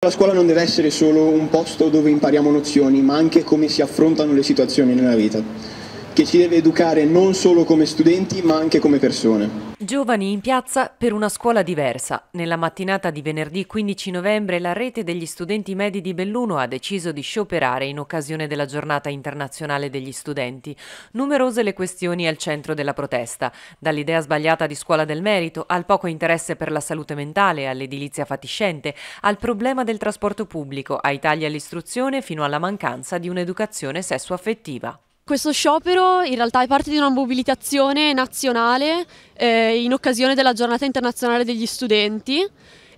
La scuola non deve essere solo un posto dove impariamo nozioni, ma anche come si affrontano le situazioni nella vita che ci deve educare non solo come studenti ma anche come persone. Giovani in piazza per una scuola diversa. Nella mattinata di venerdì 15 novembre la rete degli studenti medi di Belluno ha deciso di scioperare in occasione della giornata internazionale degli studenti. Numerose le questioni al centro della protesta, dall'idea sbagliata di scuola del merito al poco interesse per la salute mentale, all'edilizia fatiscente, al problema del trasporto pubblico, ai tagli all'istruzione fino alla mancanza di un'educazione sesso-affettiva. Questo sciopero in realtà è parte di una mobilitazione nazionale eh, in occasione della giornata internazionale degli studenti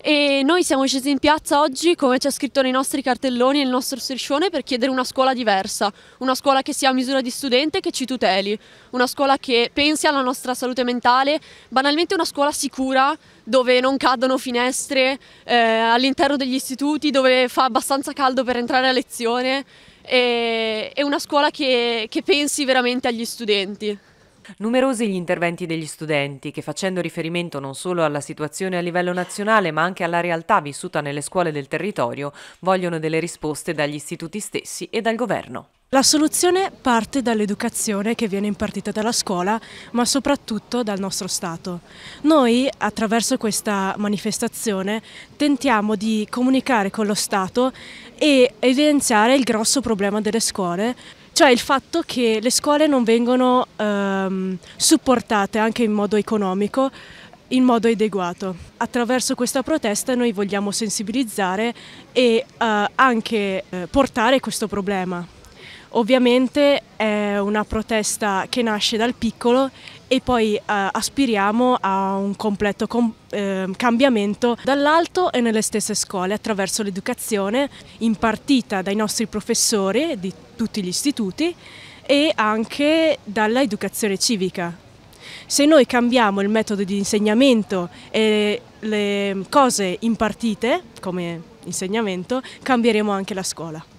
e noi siamo scesi in piazza oggi come c'è scritto nei nostri cartelloni e nel nostro striscione per chiedere una scuola diversa, una scuola che sia a misura di studente e che ci tuteli, una scuola che pensi alla nostra salute mentale, banalmente una scuola sicura dove non cadono finestre eh, all'interno degli istituti, dove fa abbastanza caldo per entrare a lezione e, una scuola che, che pensi veramente agli studenti. Numerosi gli interventi degli studenti che facendo riferimento non solo alla situazione a livello nazionale ma anche alla realtà vissuta nelle scuole del territorio vogliono delle risposte dagli istituti stessi e dal governo. La soluzione parte dall'educazione che viene impartita dalla scuola, ma soprattutto dal nostro Stato. Noi, attraverso questa manifestazione, tentiamo di comunicare con lo Stato e evidenziare il grosso problema delle scuole, cioè il fatto che le scuole non vengono ehm, supportate anche in modo economico in modo adeguato. Attraverso questa protesta noi vogliamo sensibilizzare e eh, anche eh, portare questo problema. Ovviamente è una protesta che nasce dal piccolo e poi eh, aspiriamo a un completo com eh, cambiamento dall'alto e nelle stesse scuole attraverso l'educazione impartita dai nostri professori di tutti gli istituti e anche dall'educazione civica. Se noi cambiamo il metodo di insegnamento e le cose impartite come insegnamento, cambieremo anche la scuola.